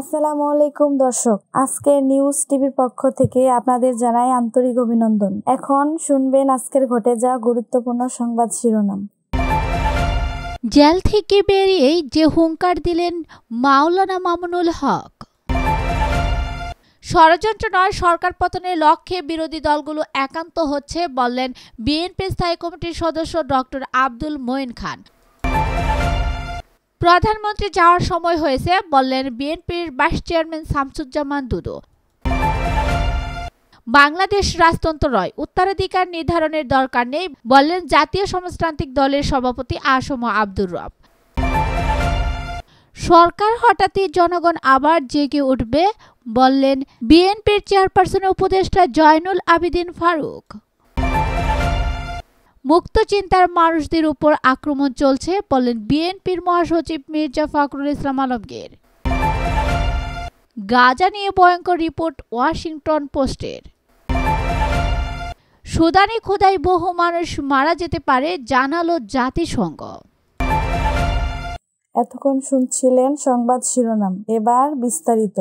আসসালামু আলাইকুম দর্শক আজকের নিউজ টিভির পক্ষ থেকে আপনাদের জানাই আন্তরিক অভিনন্দন এখন শুনবেন আজকের ঘটে যাওয়া গুরুত্বপূর্ণ সংবাদ শিরোনাম জেল থেকে বেরিয়েই যে হুঙ্কার দিলেন মাওলানা মামুনুল হক ষড়যন্ত্র নয় সরকার পতনের লক্ষ্যে বিরোধী দলগুলো একান্ত হচ্ছে বললেন বিএনপি স্থায়ী কমিটির সদস্য ডক্টর আব্দুল মঈন খান প্রধানমন্ত্রী যাওয়ার সময় হয়েছে বললেন বিএনপির ভাইস চেয়ারম্যান শামসুজ্জামান দুদু বাংলাদেশ রাজতন্ত্র নয় উত্তরাধিকার নির্ধারণের দরকার নেই বললেন জাতীয় সমাজতান্ত্রিক দলের সভাপতি আসম আব্দুর রব সরকার হঠাৎই জনগণ আবার জেগে উঠবে বললেন বিএনপির চেয়ারপারসনের উপদেষ্টা জয়নুল আবিদিন ফারুক মুক্ত চিন্তার মানুষদের উপর আক্রমণ চলছে বলেন বিএনপির মহাসচিব মির্জা ফখরুল ইসলাম আলমগীর গাজা নিয়ে ভয়ঙ্কর রিপোর্ট ওয়াশিংটন পোস্টের সুদানি খোদায় বহু মানুষ মারা যেতে পারে জানালো জাতিসংঘ এতক্ষণ শুনছিলেন সংবাদ শিরোনাম এবার বিস্তারিত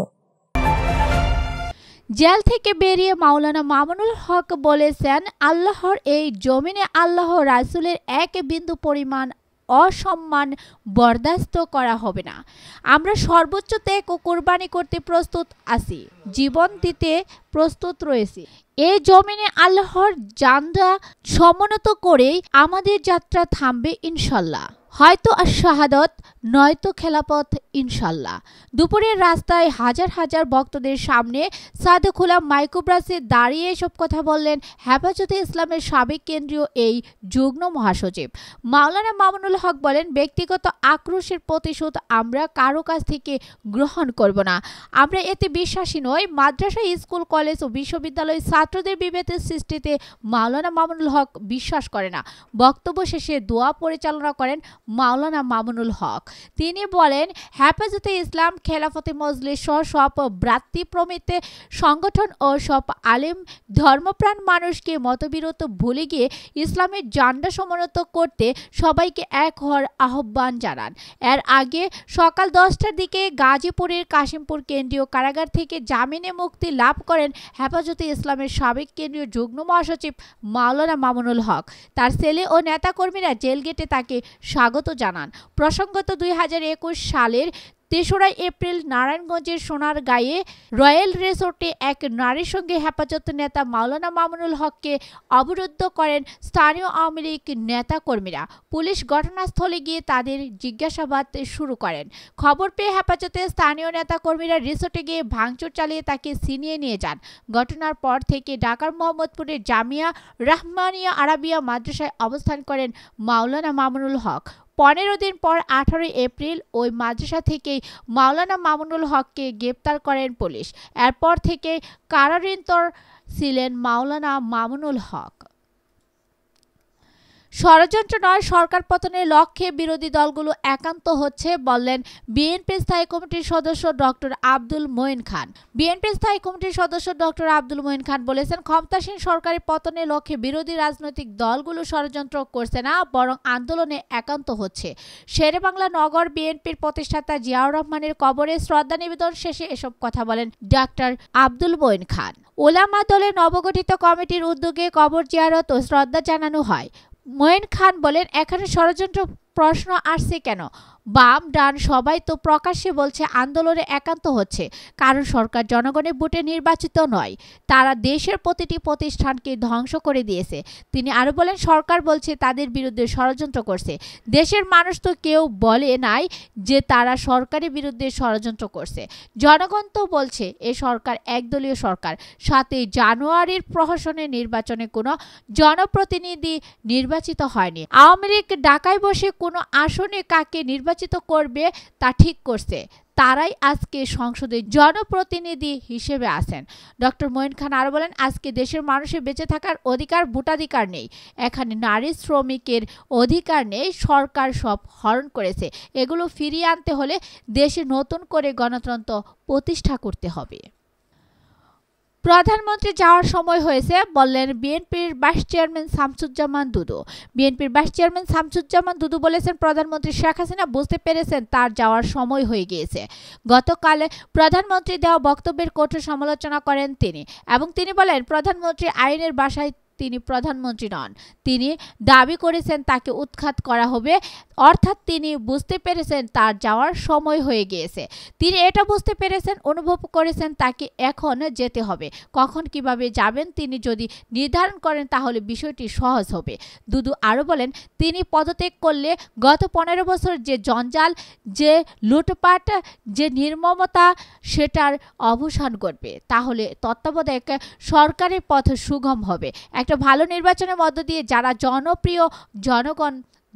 জেল থেকে বেরিয়ে মাওলানা মামুনুল হক বলেছেন আল্লাহর এই জমিনে আল্লাহ রাসুলের এক বিন্দু পরিমাণ অসম্মান বরদাস্ত করা হবে না আমরা সর্বোচ্চ ত্যাগ ও কোরবানি করতে প্রস্তুত আছি জীবন দিতে প্রস্তুত রয়েছি এই জমিনে আল্লাহর জান্দা সমনত করেই আমাদের যাত্রা থামবে ইনশাল্লাহ হয়তো আর শাহাদত নয়তো খেলাপথ ইনশাল্লাহ দুপুরের রাস্তায় হাজার হাজার ভক্তদের সামনে সাদুখুলা মাইক্রোব্রাসে দাঁড়িয়ে এসব কথা বললেন হেফাজতে ইসলামের সাবেক কেন্দ্রীয় এই যুগ্ম মহাসচিব মাওলানা মামুনুল হক বলেন ব্যক্তিগত আক্রোশের প্রতিশোধ আমরা কারো কাছ থেকে গ্রহণ করব না আমরা এতে বিশ্বাসী নই মাদ্রাসা স্কুল কলেজ ও বিশ্ববিদ্যালয় ছাত্রদের বিভেদের সৃষ্টিতে মাওলানা মামুনুল হক বিশ্বাস করে না বক্তব্য শেষে দোয়া পরিচালনা করেন মাওলানা মামুনুল হক তিনি বলেন হেফাজতে ইসলাম খেলাফতে মজলিস সহ সব ভ্রাতৃপ্রমিতে সংগঠন ও সব আলেম ধর্মপ্রাণ মানুষকে মতবিরত ভুলে গিয়ে ইসলামের জান্ডা সমনত করতে সবাইকে এক হওয়ার আহ্বান জানান এর আগে সকাল দশটার দিকে গাজীপুরের কাশিমপুর কেন্দ্রীয় কারাগার থেকে জামিনে মুক্তি লাভ করেন হেফাজতে ইসলামের সাবেক কেন্দ্রীয় যুগ্ম মহাসচিব মাওলানা মামুনুল হক তার ছেলে ও নেতাকর্মীরা জেল গেটে তাকে স্বাগত জানান প্রসঙ্গত দুই সালের তেসরা এপ্রিল নারায়ণগঞ্জের সোনার গায়ে রয়্যাল রেসোর্টে এক নারীর সঙ্গে হেফাজত নেতা মাওলানা মামুনুল হককে অবরুদ্ধ করেন স্থানীয় আওয়ামী লীগ নেতাকর্মীরা পুলিশ ঘটনাস্থলে গিয়ে তাদের জিজ্ঞাসাবাদ শুরু করেন খবর পেয়ে হেফাজতে স্থানীয় নেতাকর্মীরা রিসোর্টে গিয়ে ভাঙচুর চালিয়ে তাকে ছিনিয়ে নিয়ে যান ঘটনার পর থেকে ঢাকার মোহাম্মদপুরের জামিয়া রাহমানিয়া আরাবিয়া মাদ্রাসায় অবস্থান করেন মাওলানা মামুনুল হক পনেরো দিন পর আঠারোই এপ্রিল ওই মাদ্রাসা থেকেই মাওলানা মামুনুল হককে গ্রেপ্তার করেন পুলিশ এরপর থেকে কারারিন্তর ছিলেন মাওলানা মামুনুল হক ষড়যন্ত্র নয় সরকার পতনের লক্ষ্যে বিরোধী দলগুলো একান্ত হচ্ছে বললেন বিএনপি স্থায়ী কমিটির সদস্য ডক্টর আব্দুল মোয়েন খান বিএনপি স্থায়ী কমিটির সদস্য ডক্টর আব্দুল মোয়েন খান বলেছেন ক্ষমতাসীন সরকারের পতনের লক্ষ্যে বিরোধী রাজনৈতিক দলগুলো ষড়যন্ত্র করছে না বরং আন্দোলনে একান্ত হচ্ছে শেরেবাংলা নগর বিএনপির প্রতিষ্ঠাতা জিয়াউর রহমানের কবরে শ্রদ্ধা নিবেদন শেষে এসব কথা বলেন ডাক্তার আব্দুল মোয়েন খান ওলামা দলের নবগঠিত কমিটির উদ্যোগে কবর জিয়ারত ও শ্রদ্ধা জানানো হয় মোয়েন খান বলেন এখানে ষড়যন্ত্র প্রশ্ন আসছে কেন বাম ডান সবাই তো প্রকাশ্যে বলছে আন্দোলনে একান্ত হচ্ছে কারণ সরকার জনগণের ভোটে নির্বাচিত নয় তারা দেশের প্রতিটি প্রতিষ্ঠানকে ধ্বংস করে দিয়েছে তিনি আরও বলেন সরকার বলছে তাদের বিরুদ্ধে ষড়যন্ত্র করছে দেশের মানুষ তো কেউ বলে নাই যে তারা সরকারের বিরুদ্ধে ষড়যন্ত্র করছে জনগণ তো বলছে এ সরকার একদলীয় সরকার সাথে জানুয়ারির প্রহসনের নির্বাচনে কোনো জনপ্রতিনিধি নির্বাচিত হয়নি আওয়ামী লীগ ঢাকায় বসে কোনো আসনে কাকে নির্বাচন নির্বাচিত করবে তা ঠিক করছে তারাই আজকে সংসদে জনপ্রতিনিধি হিসেবে আছেন ডক্টর মঈন খান আরও বলেন আজকে দেশের মানুষের বেঁচে থাকার অধিকার ভোটাধিকার নেই এখানে নারী শ্রমিকের অধিকার নেই সরকার সব হরণ করেছে এগুলো ফিরিয়ে আনতে হলে দেশে নতুন করে গণতন্ত্র প্রতিষ্ঠা করতে হবে প্রধানমন্ত্রী যাওয়ার সময় হয়েছে বললেন বিএনপির ভাইস চেয়ারম্যান শামসুজ্জামান দুদু বিএনপির ভাইস চেয়ারম্যান শামসুজ্জামান দুদু বলেছেন প্রধানমন্ত্রী শেখ হাসিনা বুঝতে পেরেছেন তার যাওয়ার সময় হয়ে গিয়েছে গতকাল প্রধানমন্ত্রী দেওয়া বক্তব্যের কঠোর সমালোচনা করেন তিনি এবং তিনি বলেন প্রধানমন্ত্রী আইনের বাসায় তিনি প্রধানমন্ত্রী নন তিনি দাবি করেছেন তাকে উৎখাত করা হবে অর্থাৎ তিনি বুঝতে পেরেছেন তার যাওয়ার সময় হয়ে গিয়েছে তিনি এটা বুঝতে পেরেছেন অনুভব করেছেন তাকে এখন যেতে হবে কখন কিভাবে যাবেন তিনি যদি নির্ধারণ করেন তাহলে বিষয়টি সহজ হবে দুদু আরও বলেন তিনি পদত্যাগ করলে গত পনেরো বছর যে জঞ্জাল যে লুটপাট যে নির্মমতা সেটার অবসান করবে তাহলে তত্ত্বাবধায়ক সরকারের পথ সুগম হবে একটা ভালো নির্বাচনের মধ্য দিয়ে যারা জনপ্রিয় জনগণ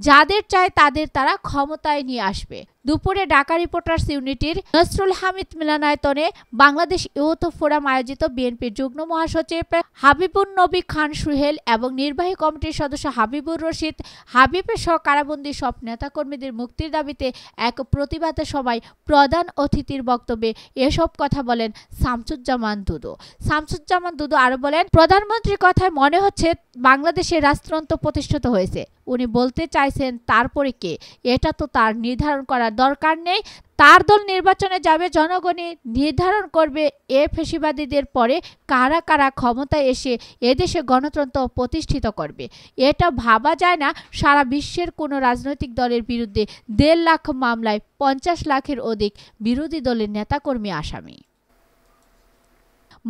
যাদের চায় তাদের তারা ক্ষমতায় নিয়ে আসবে দুপুরে ঢাকা রিপোর্টার্স ইউনিটির নসরুল হামিদ মিলনায়তনে বাংলাদেশ ইউথ ফোরাম আয়োজিত বিএনপির যুগ্ম মহাসচিব হাবিবুর নবী খান সুহেল এবং নির্বাহী কমিটির সদস্য হাবিবুর রশিদ হাবিবের সহ কারাবন্দী সব নেতাকর্মীদের মুক্তির দাবিতে এক প্রতিবাদ সভায় প্রধান অতিথির বক্তব্যে এসব কথা বলেন শামসুজ্জামান দুদু শামসুজ্জামান দুদু আরও বলেন প্রধানমন্ত্রীর কথায় মনে হচ্ছে বাংলাদেশে রাজতন্ত্র প্রতিষ্ঠিত হয়েছে উনি বলতে চাইছেন তারপরে কে এটা তো তার নির্ধারণ করা করার দরকার নেই তার দল নির্বাচনে যাবে জনগণই নির্ধারণ করবে এ ফেসিবাদীদের পরে কারা কারা ক্ষমতায় এসে এদেশে গণতন্ত্র প্রতিষ্ঠিত করবে এটা ভাবা যায় না সারা বিশ্বের কোনো রাজনৈতিক দলের বিরুদ্ধে দেড় লাখ মামলায় পঞ্চাশ লাখের অধিক বিরোধী দলের নেতাকর্মী আসামি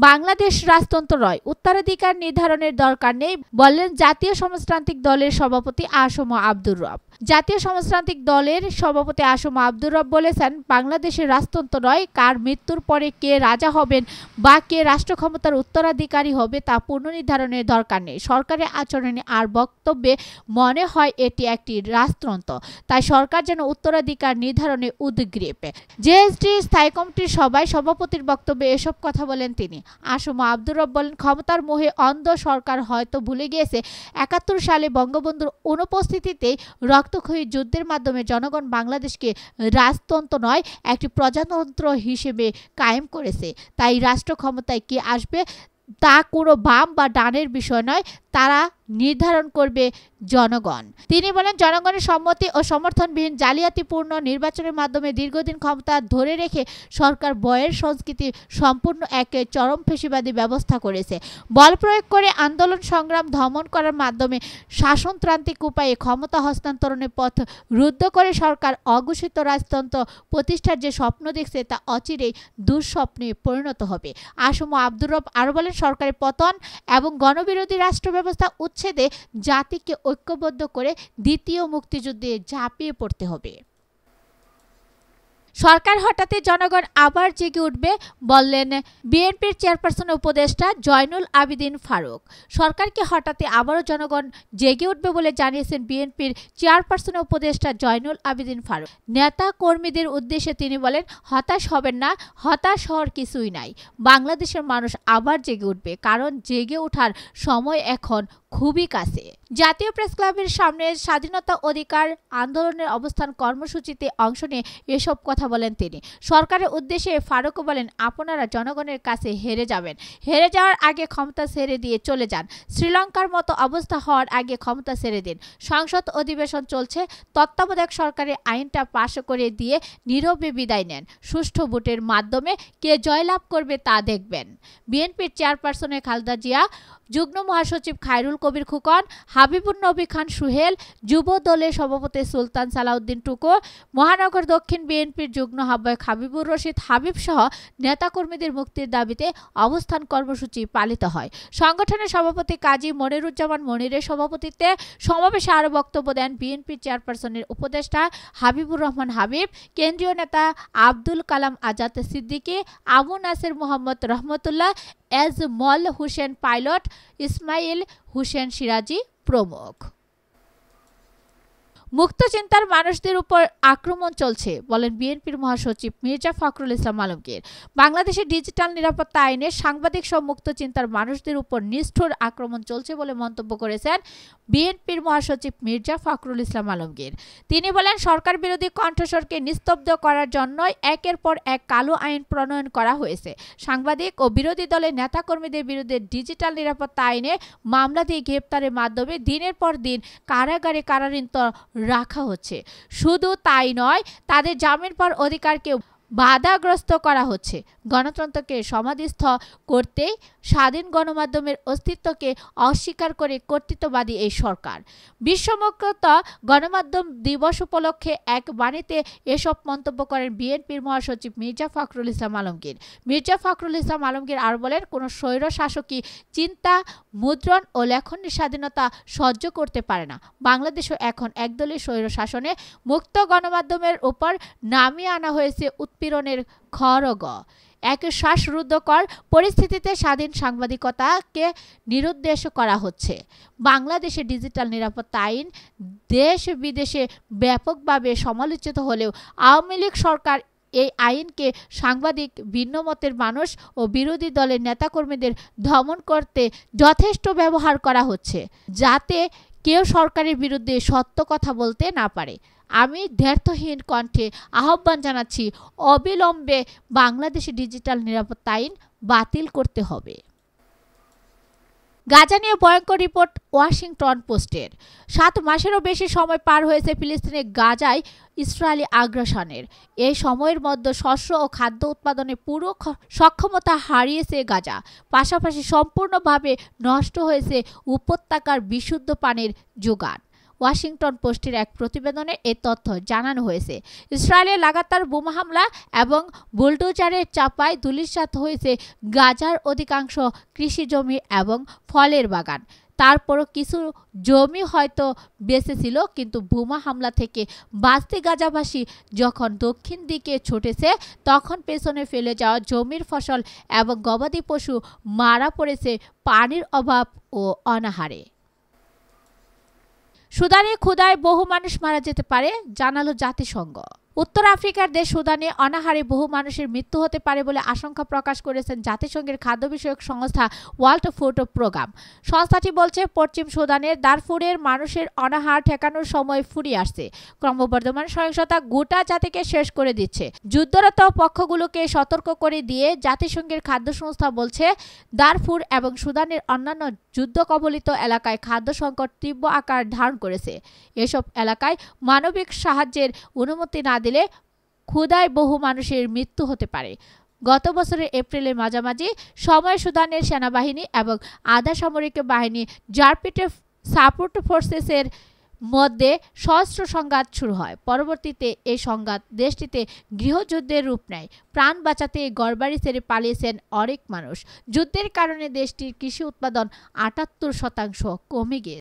বাংলাদেশ রাজতন্ত্র নয় উত্তরাধিকার নির্ধারণের দরকার নেই বললেন জাতীয় সমাজতান্ত্রিক দলের সভাপতি আসম আব্দুর রব জাতীয় সমাজতান্ত্রিক দলের সভাপতি আসম আব্দুর রব বলেছেন বাংলাদেশের রাজতন্ত্র নয় কার মৃত্যুর পরে কে রাজা হবেন বা কে রাষ্ট্র ক্ষমতার উত্তরাধিকারী হবে তা পুনর্নির্ধারণের দরকার নেই সরকারের আচরণে আর বক্তব্যে মনে হয় এটি একটি রাজতন্ত্র তাই সরকার যেন উত্তরাধিকার নির্ধারণে উদ্গ্রীব জিএসটির স্থায়ী কমিটির সভায় সভাপতির বক্তব্যে এসব কথা বলেন তিনি আসম আব্দুর রব বলেন ক্ষমতার মোহে অন্ধ সরকার হয়তো ভুলে গিয়েছে একাত্তর সালে বঙ্গবন্ধুর অনুপস্থিতিতেই রক্তক্ষয়ী যুদ্ধের মাধ্যমে জনগণ বাংলাদেশকে রাজতন্ত্র নয় একটি প্রজাতন্ত্র হিসেবে কায়েম করেছে তাই রাষ্ট্র ক্ষমতায় কে আসবে তা কোনো বাম বা ডানের বিষয় নয় তারা নির্ধারণ করবে জনগণ তিনি বলেন জনগণের সম্মতি ও সমর্থনবিহীন জালিয়াতিপূর্ণ নির্বাচনের মাধ্যমে দীর্ঘদিন ক্ষমতা ধরে রেখে সরকার বয়ের সংস্কৃতি সম্পূর্ণ একে চরম ফেসিবাদী ব্যবস্থা করেছে বল প্রয়োগ করে আন্দোলন সংগ্রাম ধমন করার মাধ্যমে শাসনতান্ত্রিক উপায়ে ক্ষমতা হস্তান্তরণের পথ রুদ্ধ করে সরকার অঘোষিত রাজতন্ত্র প্রতিষ্ঠার যে স্বপ্ন দেখছে তা অচিরেই দুঃস্বপ্নে পরিণত হবে আসম আব্দুর রব আরও বলেন সরকারের পতন এবং গণবিরোধী রাষ্ট্র ব্যবস্থা উচ্ছেদে জাতিকে ঐক্যবদ্ধ করে দ্বিতীয় মুক্তিযুদ্ধে ঝাঁপিয়ে পড়তে হবে সরকার হঠাতে জনগণ আবার জেগে উঠবে বললেন বিএনপির চেয়ারপারসন উপদেষ্টা জয়নুল আবিদিন ফারুক সরকারকে হঠাতে আবারও জনগণ জেগে উঠবে বলে জানিয়েছেন বিএনপির চেয়ারপারসন উপদেষ্টা জয়নুল আবিদিন ফারুক নেতা কর্মীদের উদ্দেশ্যে তিনি বলেন হতাশ হবেন না হতাশ হওয়ার কিছুই নাই বাংলাদেশের মানুষ আবার জেগে উঠবে কারণ জেগে ওঠার সময় এখন খুবই কাছে জাতীয় প্রেস ক্লাবের সামনে স্বাধীনতা অধিকার আন্দোলনের অবস্থান কর্মসূচিতে অংশ নিয়ে এসব কথা বলেন তিনি সরকারের উদ্দেশ্যে ফারুক বলেন আপনারা জনগণের কাছে হেরে যাবেন হেরে যাওয়ার আগে ক্ষমতা ছেড়ে দিয়ে চলে যান শ্রীলঙ্কার মতো অবস্থা হওয়ার আগে ক্ষমতা ছেড়ে দিন সংসদ অধিবেশন চলছে তত্ত্বাবধায়ক সরকারের আইনটা পাশ করে দিয়ে নীরবে বিদায় নেন সুষ্ঠু ভোটের মাধ্যমে কে জয়লাভ করবে তা দেখবেন বিএনপির চেয়ারপারসনে খালদা জিয়া যুগ্ম মহাসচিব খায়রুল কবির খুকন হাবিবুর নবী খান সুহেল যুব দলের সভাপতি সুলতান সালাউদ্দিন টুকো মহানগর দক্ষিণ বিএনপির যুগ্ম আহ্বায়ক হাবিবুর রশিদ হাবিব সহ নেতাকর্মীদের মুক্তির দাবিতে অবস্থান কর্মসূচি পালিত হয় সংগঠনের সভাপতি কাজী মনিরুজ্জামান মনিরের সভাপতিত্বে সমাবেশে আরও বক্তব্য দেন বিএনপির চেয়ারপারসনের উপদেষ্টা হাবিবুর রহমান হাবিব কেন্দ্রীয় নেতা আব্দুল কালাম আজাদ সিদ্দিকী আবু নাসের মোহাম্মদ রহমতুল্লাহ এজ মল হুসেন পাইলট ইসমাইল হুসেন সিরাজি প্রমুখ মুক্ত চিন্তার মানুষদের উপর আক্রমণ চলছে বলেন বিএনপির মহাসচিব মির্জা ফখরুল ইসলাম আলমগীর বাংলাদেশের ডিজিটাল নিরাপত্তা আইনে সাংবাদিক সব মুক্ত চিন্তার মানুষদের উপর নিষ্ঠুর আক্রমণ চলছে বলে মন্তব্য করেছেন বিএনপির মহাসচিব মির্জা ফখরুল ইসলাম আলমগীর তিনি বলেন সরকার বিরোধী কণ্ঠস্বরকে নিস্তব্ধ করার জন্যই একের পর এক কালো আইন প্রণয়ন করা হয়েছে সাংবাদিক ও বিরোধী দলের নেতাকর্মীদের বিরুদ্ধে ডিজিটাল নিরাপত্তা আইনে মামলা দিয়ে গ্রেপ্তারের মাধ্যমে দিনের পর দিন কারাগারে কারারিন্ত রাখা হচ্ছে শুধু তাই নয় তাদের জামিন পর অধিকারকে বাধাগ্রস্ত করা হচ্ছে গণতন্ত্রকে সমাধিস্থ করতে স্বাধীন গণমাধ্যমের অস্তিত্বকে অস্বীকার করে কর্তৃত্ববাদী এই সরকার বিশ্বমুখতা গণমাধ্যম দিবস উপলক্ষে এক বাণীতে এসব মন্তব্য করেন বিএনপির মহাসচিব মির্জা ফখরুল ইসলাম আলমগীর মির্জা ফখরুল ইসলাম আলমগীর আর বলেন কোনো স্বৈর শাসকই চিন্তা মুদ্রণ ও লেখনের স্বাধীনতা সহ্য করতে পারে না বাংলাদেশও এখন একদলীয় স্বৈর শাসনে মুক্ত গণমাধ্যমের ওপর নামিয়ে আনা হয়েছে উৎপীড়নের খরগ এক শ্বাসরুদ্ধকর পরিস্থিতিতে স্বাধীন সাংবাদিকতাকে নিরুদ্দেশ করা হচ্ছে বাংলাদেশে ডিজিটাল নিরাপত্তা আইন দেশ বিদেশে ব্যাপকভাবে সমালোচিত হলেও আওয়ামী লীগ সরকার এই আইনকে সাংবাদিক ভিন্নমতের মানুষ ও বিরোধী দলের নেতাকর্মীদের ধমন করতে যথেষ্ট ব্যবহার করা হচ্ছে যাতে কেউ সরকারের বিরুদ্ধে সত্য কথা বলতে না পারে আমি ধ্যর্থহীন কণ্ঠে আহ্বান জানাচ্ছি অবিলম্বে বাংলাদেশে ডিজিটাল নিরাপত্তা আইন বাতিল করতে হবে গাজা নিয়ে ভয়ঙ্কর রিপোর্ট ওয়াশিংটন পোস্টের সাত মাসেরও বেশি সময় পার হয়েছে ফিলিস্তিনের গাজায় ইসরায়েলি আগ্রাসনের এই সময়ের মধ্যে শস্য ও খাদ্য উৎপাদনে পুরো সক্ষমতা হারিয়েছে গাজা পাশাপাশি সম্পূর্ণভাবে নষ্ট হয়েছে উপত্যকার বিশুদ্ধ পানির যোগান ওয়াশিংটন পোস্টের এক প্রতিবেদনে এ তথ্য জানানো হয়েছে ইসরায়েলে লাগাতার বোমা হামলা এবং বুলডোজারের চাপায় দুলিশাত হয়েছে গাজার অধিকাংশ কৃষি জমি এবং ফলের বাগান তারপরও কিছু জমি হয়তো বেঁচেছিল ছিল কিন্তু বোমা হামলা থেকে বাঁচতে গাজাবাসী যখন দক্ষিণ দিকে ছুটেছে তখন পেছনে ফেলে যাওয়া জমির ফসল এবং গবাদি পশু মারা পড়েছে পানির অভাব ও অনাহারে সুদানে ক্ষুদায় বহু মানুষ মারা যেতে পারে জানালো জাতিসংঘ উত্তর আফ্রিকার দেশ সুদানে অনাহারে বহু মানুষের মৃত্যু হতে পারে বলে আশঙ্কা প্রকাশ করেছেন জাতিসংঘের খাদ্য বিষয়ক সংস্থা ওয়ার্ল্ড ফুড প্রোগ্রাম সংস্থাটি বলছে পশ্চিম সুদানের দারফুরের মানুষের অনাহার ঠেকানোর সময় ফুরিয়ে আসছে ক্রমবর্ধমান সহিংসতা গোটা জাতিকে শেষ করে দিচ্ছে যুদ্ধরত পক্ষগুলোকে সতর্ক করে দিয়ে জাতিসংঘের খাদ্য সংস্থা বলছে দারফুর এবং সুদানের অন্যান্য যুদ্ধ কবলিত এলাকায় খাদ্য সংকট তীব্র আকার ধারণ করেছে এসব এলাকায় মানবিক সাহায্যের অনুমতি না দিলে ক্ষুধায় বহু মানুষের মৃত্যু হতে পারে গত বছরের এপ্রিলের মাঝামাঝি সময় সুদানের সেনাবাহিনী এবং আধা সামরিক বাহিনী জারপিটে সাপোর্ট ফোর্সেসের মধ্যে সহস্র সংঘাত শুরু হয় পরবর্তীতে এই সংঘাত দেশটিতে গৃহযুদ্ধের রূপ নেয় প্রাণ বাঁচাতে গড়বাড়ি ছেড়ে পালিয়েছেন অনেক মানুষ যুদ্ধের কারণে দেশটির কৃষি উৎপাদন আটাত্তর শতাংশ কমে গিয়েছে